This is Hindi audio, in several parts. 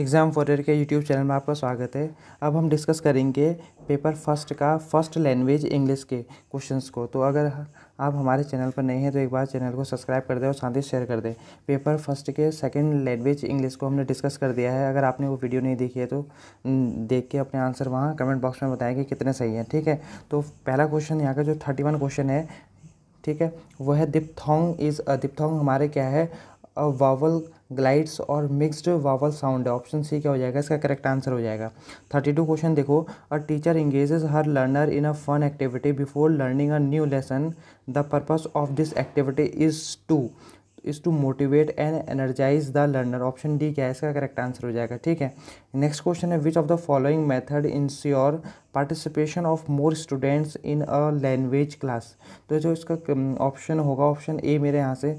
एग्ज़ाम फॉरियर के यूट्यूब चैनल में आपका स्वागत है अब हम डिस्कस करेंगे पेपर फर्स्ट का फर्स्ट लैंग्वेज इंग्लिश के क्वेश्चंस को तो अगर आप हमारे चैनल पर नए हैं तो एक बार चैनल को सब्सक्राइब कर दें और साथ ही शेयर कर दें पेपर फर्स्ट के सेकंड लैंग्वेज इंग्लिश को हमने डिस्कस कर दिया है अगर आपने वो वीडियो नहीं देखी है तो देख के अपने आंसर वहाँ कमेंट बॉक्स में बताएँ कि कितने सही हैं ठीक है तो पहला क्वेश्चन यहाँ का जो थर्टी क्वेश्चन है ठीक है वह दिपथोंग इज़ दिपथोंग हमारे क्या है वावल ग्लाइड्स और mixed vowel sound option C क्या हो जाएगा इसका करेक्ट आंसर हो जाएगा थर्टी टू क्वेश्चन देखो a teacher engages her learner in a fun activity before learning a new lesson the purpose of this activity is to is to motivate and energise the learner option D क्या है इसका करेक्ट आंसर हो जाएगा ठीक है नेक्स्ट क्वेश्चन है which of the following method ensure participation of more students in a language class तो जो इसका ऑप्शन um, होगा ऑप्शन ए मेरे यहाँ से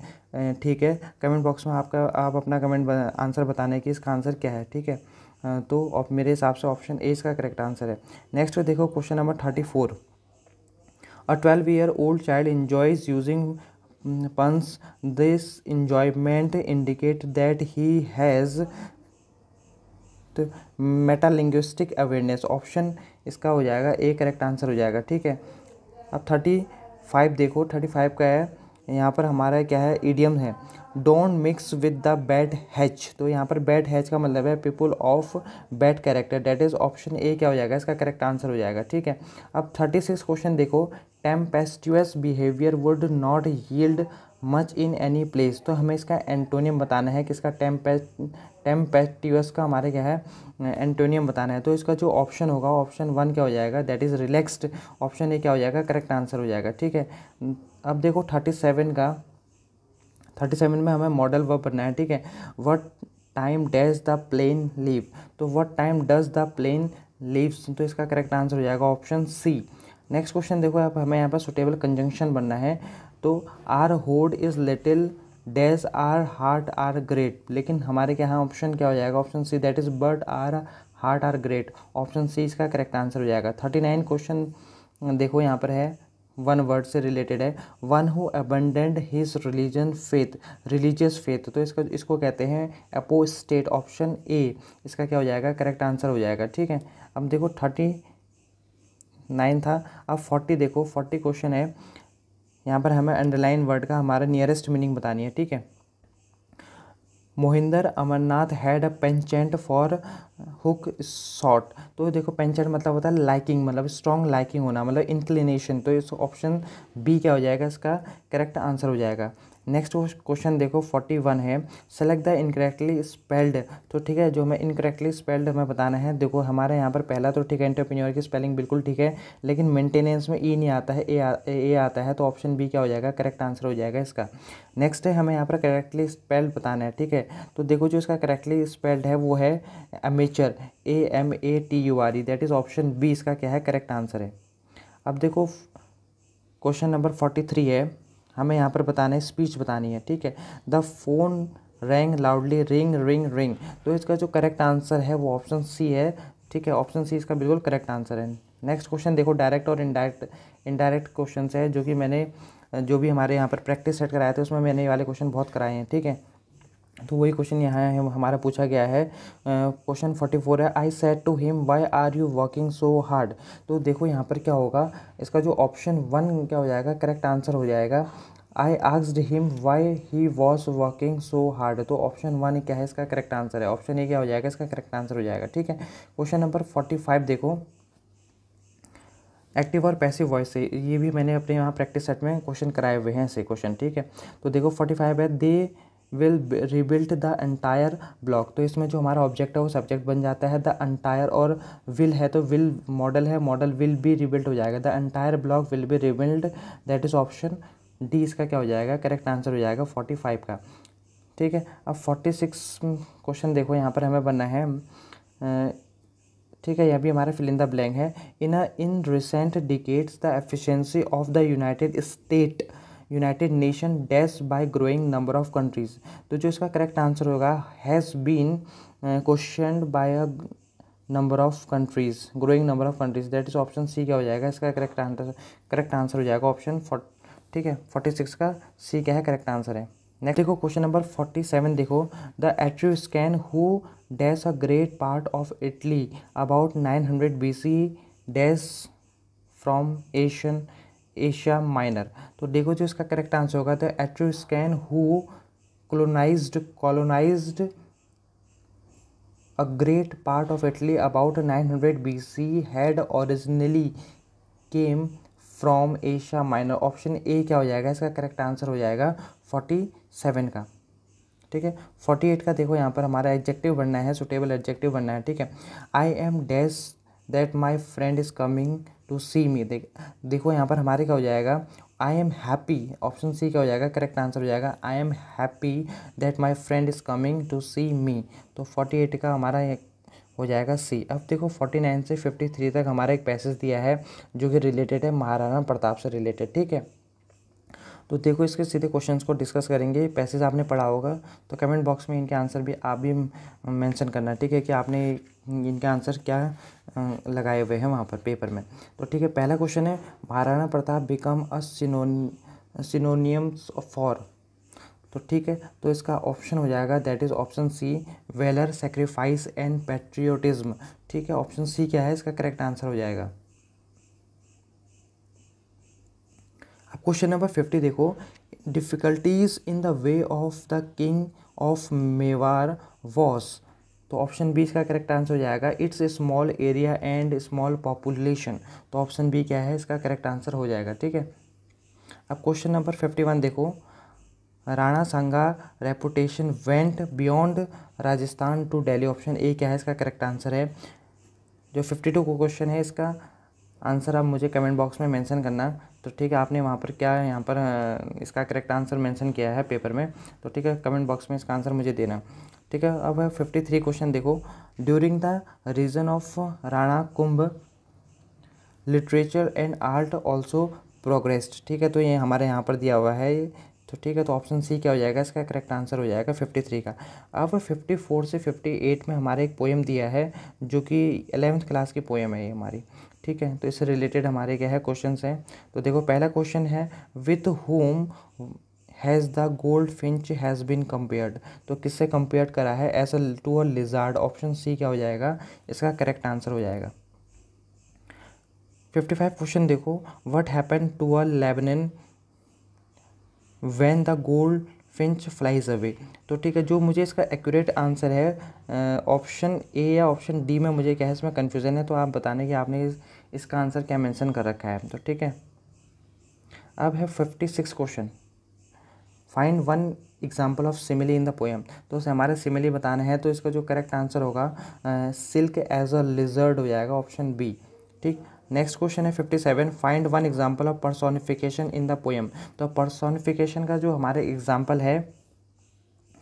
ठीक है कमेंट बॉक्स में आपका आप अपना कमेंट आंसर बताने की इसका आंसर क्या है ठीक है तो आप मेरे हिसाब से ऑप्शन ए इसका करेक्ट आंसर है नेक्स्ट देखो question number thirty four a twelve year old child enjoys using this enjoyment indicate that he has meta metalinguistic awareness option इसका हो जाएगा ए करेक्ट आंसर हो जाएगा ठीक है अब थर्टी फाइव देखो थर्टी फाइव का है यहाँ पर हमारा क्या है ईडियम है don't mix with the bad hatch तो यहाँ पर बैड हैच का मतलब है people of bad character that is option A क्या हो जाएगा इसका करेक्ट आंसर हो जाएगा ठीक है अब थर्टी सिक्स क्वेश्चन देखो tempestuous behaviour would not yield much in any place तो हमें इसका एंटोनियम बताना है कि इसका टेम्पे का हमारे क्या है एंटोनियम बताना है तो इसका जो ऑप्शन होगा ऑप्शन वन क्या हो जाएगा that is relaxed option A क्या हो जाएगा करेक्ट आंसर हो जाएगा ठीक है अब देखो थर्टी सेवन का थर्टी सेवन में हमें मॉडल वर्क बनना है ठीक है what time does the plane leave तो what time does the plane leaves तो इसका करेक्ट आंसर हो जाएगा ऑप्शन सी नेक्स्ट क्वेश्चन देखो आप हमें यहाँ पर सुटेबल कंजंक्शन बनना है तो our hoard is little dash our heart are great लेकिन हमारे के यहाँ ऑप्शन क्या हो जाएगा option C that is but our heart are great option C इसका करेक्ट आंसर हो जाएगा थर्टी नाइन क्वेश्चन देखो यहाँ पर है वन वर्ड से रिलेटेड है one who abandoned his religion faith religious faith तो इसका इसको कहते हैं अपो स्टेट ऑप्शन ए इसका क्या हो जाएगा करेक्ट आंसर हो जाएगा ठीक है अब देखो थर्टी नाइन था अब फोर्टी देखो फोर्टी क्वेश्चन है यहाँ पर हमें अंडरलाइन वर्ड का हमारा नियरेस्ट मीनिंग बतानी है ठीक है Mohinder Amarnath had a penchant for hook shot तो देखो पेंचेंट मतलब होता है लाइकिंग मतलब स्ट्रॉन्ग लाइकिंग होना मतलब इंक्लिनेशन तो इस ऑप्शन बी क्या हो जाएगा इसका करेक्ट आंसर हो जाएगा नेक्स्ट क्वेश्चन देखो फोर्टी वन है सेलेक्ट द इनकरेक्टली स्पेल्ड तो ठीक है जो हमें इनकरेक्टली स्पेल्ड हमें बताना है देखो हमारे यहाँ पर पहला तो ठीक है एंटरप्रेन्योर की स्पेलिंग बिल्कुल ठीक है लेकिन मेंटेनेंस में ई e नहीं आता है ए आ, ए आता है तो ऑप्शन बी क्या हो जाएगा करेक्ट आंसर हो जाएगा इसका नेक्स्ट है हमें यहाँ पर करेक्टली स्पेल्ड बताना है ठीक है तो देखो जो इसका करेक्टली स्पेल्ड है वो है amateur A M A T U R E that is option B इसका क्या है करेक्ट आंसर है अब देखो क्वेश्चन नंबर फोर्टी थ्री है हमें यहाँ पर बताना है स्पीच बतानी है ठीक है the phone rang loudly ring ring ring तो इसका जो करेक्ट आंसर है वो ऑप्शन सी है ठीक है ऑप्शन सी इसका बिल्कुल करेक्ट आंसर है नेक्स्ट क्वेश्चन देखो डायरेक्ट और इनडायरेक्ट इनडायरेक्ट क्वेश्चन है जो कि मैंने जो भी हमारे यहाँ पर प्रैक्टिस सेट कराए थे उसमें मैंने ये वाले क्वेश्चन बहुत कराए हैं ठीक है तो वही क्वेश्चन यहाँ है हमारा पूछा गया है क्वेश्चन फोर्टी फोर है I said to him why are you working so hard तो देखो यहाँ पर क्या होगा इसका जो ऑप्शन वन क्या हो जाएगा करेक्ट आंसर हो जाएगा I asked him why he was working so hard तो ऑप्शन वन क्या है इसका करेक्ट आंसर है ऑप्शन ए क्या हो जाएगा इसका करेक्ट आंसर हो जाएगा ठीक है क्वेश्चन नंबर फोर्टी फाइव देखो एक्टिव और पैसिव वॉइस से ये भी मैंने अपने यहाँ प्रैक्टिस सेट में क्वेश्चन कराए हुए हैं ऐसे क्वेश्चन ठीक है तो देखो फोर्टी फाइव है they will rebuilt the entire block तो इसमें जो हमारा ऑब्जेक्ट है वो सब्जेक्ट बन जाता है द एंटायर और विल है तो विल मॉडल है मॉडल विल बी रिबिल्ट हो जाएगा the entire block will be rebuild that is option D इसका क्या हो जाएगा करेक्ट आंसर हो जाएगा फोर्टी फाइव का ठीक है अब फोर्टी सिक्स क्वेश्चन देखो यहाँ पर हमें बनना है ठीक है यह भी हमारा फिल इन द ब्लैंक है in in recent decades the efficiency of the United State United Nation dash by growing number of countries तो जो इसका करेक्ट आंसर होगा has been question by a number of countries growing number of countries that is option C क्या हो जाएगा इसका करेक्ट आंसर करेक्ट आंसर हो जाएगा ऑप्शन ठीक है फोर्टी सिक्स का सी क्या है करेक्ट आंसर है नेक्स्ट देखो क्वेश्चन नंबर फोर्टी सेवन देखो the Etruscan who dash a great part of Italy about nine hundred B C dash from Asian Asia Minor तो देखो जो इसका करेक्ट आंसर होगा तो Etruscan who a great part of Italy about nine hundred 900 C had originally came from Asia Minor option A क्या हो जाएगा इसका करेक्ट आंसर हो जाएगा 47 का ठीक है 48 का देखो यहाँ पर हमारा एडजेक्टिव बनना है सुटेबल एडजेक्टिव बनना है ठीक है I am dash that my friend is coming to see me देख देखो यहाँ पर हमारे क्या हो जाएगा I am happy option C क्या हो जाएगा करेक्ट आंसर हो जाएगा I am happy that my friend is coming to see me तो फोर्टी एट का हमारा हो जाएगा सी अब देखो फोर्टी नाइन से फिफ्टी थ्री तक हमारा एक पैसेज दिया है जो कि रिलेटेड है महाराणा प्रताप से रिलेटेड ठीक है तो देखो इसके सीधे क्वेश्चंस को डिस्कस करेंगे पैसेज आपने पढ़ा होगा तो कमेंट बॉक्स में इनके आंसर भी आप भी मेंशन करना ठीक है कि आपने इनके आंसर क्या लगाए हुए हैं वहाँ पर पेपर में तो ठीक है पहला क्वेश्चन है Maharana Pratap become a synonyms for तो ठीक है तो इसका ऑप्शन हो जाएगा that is option C valour sacrifice and patriotism ठीक है ऑप्शन सी क्या है इसका करेक्ट आंसर हो जाएगा क्वेश्चन नंबर फिफ्टी देखो difficulties in the way of the king of Mewar was तो ऑप्शन बी इसका करेक्ट आंसर हो जाएगा it's a small area and small population तो ऑप्शन बी क्या है इसका करेक्ट आंसर हो जाएगा ठीक है अब क्वेश्चन नंबर फिफ्टी वन देखो Rana Sanga reputation went beyond Rajasthan to Delhi option A क्या है इसका करेक्ट आंसर है जो फिफ्टी टू क्वेश्चन है इसका आंसर आप मुझे कमेंट बॉक्स में मैंशन करना तो ठीक है आपने वहाँ पर क्या है यहाँ पर इसका करेक्ट आंसर मेंशन किया है पेपर में तो ठीक है कमेंट बॉक्स में इसका आंसर मुझे देना ठीक है अब है फिफ्टी थ्री क्वेश्चन देखो during the reign of Rana Kumbha literature and art also progressed ठीक है तो ये हमारे यहाँ पर दिया हुआ है तो ठीक है तो ऑप्शन सी क्या हो जाएगा इसका करेक्ट आंसर हो जाएगा फिफ्टी थ्री का अब फिफ्टी फोर से फिफ्टी एट में हमारे एक पोएम दिया है जो कि एलेवेंथ क्लास की पोएम है ये हमारी ठीक है तो इससे रिलेटेड हमारे क्या है क्वेश्चन हैं तो देखो पहला क्वेश्चन है with whom has the goldfinch has been compared तो किससे कंपेयर करा है as a to a lizard option C क्या हो जाएगा इसका करेक्ट आंसर हो जाएगा फिफ्टी फाइव क्वेश्चन देखो what happen to a laburnum when the goldfinch flies away तो ठीक है जो मुझे इसका एक्यूरेट आंसर है ऑप्शन ए या ऑप्शन डी में मुझे क्या है इसमें कन्फ्यूज़न है तो आप बताने कि आपने इस, इसका आंसर क्या मेंशन कर रखा है तो ठीक है अब है fifty six question find one example of simile in the poem तो उसे हमारे सिमिली बताना है तो इसका जो करेक्ट आंसर होगा सिल्क एज अ लिजर्ड हो जाएगा ऑप्शन बी ठीक नेक्स्ट क्वेश्चन है fifty seven find one example of personification in the poem तो पर्सोनिफिकेशन का जो हमारे एग्जाम्पल है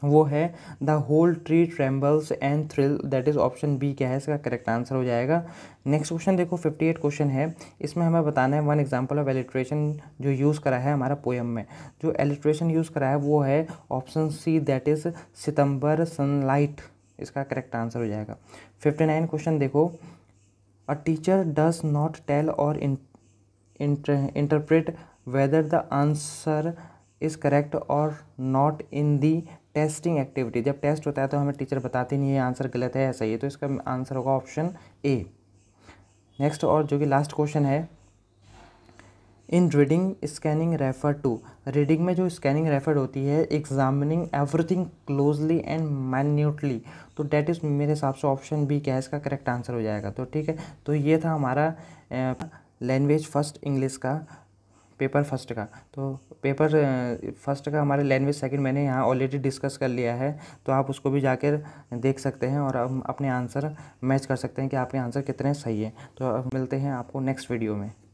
वो है the whole tree trembles and thrill that is option B क्या है इसका करेक्ट आंसर हो जाएगा नेक्स्ट क्वेश्चन देखो फिफ्टी एट क्वेश्चन है इसमें हमें बताना है वन एग्जांपल ऑफ एलिट्रेशन जो यूज़ करा है हमारा पोएम में जो एलिट्रेशन यूज़ करा है वो है option C that is September sunlight इसका करेक्ट आंसर हो जाएगा फिफ्टी नाइन क्वेश्चन देखो a teacher does not tell और interpret whether the answer is correct और not in the testing activity जब टेस्ट होता है तो हमें टीचर बताती नहीं है आंसर गलत है ऐसा ही है तो इसका आंसर होगा ऑप्शन ए नेक्स्ट और जो कि लास्ट क्वेश्चन है in reading scanning refer to reading में जो स्कैनिंग रेफर होती है examining everything closely and minutely तो डैट इज़ मेरे हिसाब से ऑप्शन बी क्या है इसका करेक्ट आंसर हो जाएगा तो ठीक है तो ये था हमारा लैंग्वेज फर्स्ट इंग्लिश का पेपर फर्स्ट का तो पेपर फर्स्ट का हमारे लैंग्वेज सेकंड मैंने यहाँ ऑलरेडी डिस्कस कर लिया है तो आप उसको भी जाकर देख सकते हैं और अपने आंसर मैच कर सकते हैं कि आपके आंसर कितने सही हैं तो मिलते हैं आपको नेक्स्ट वीडियो में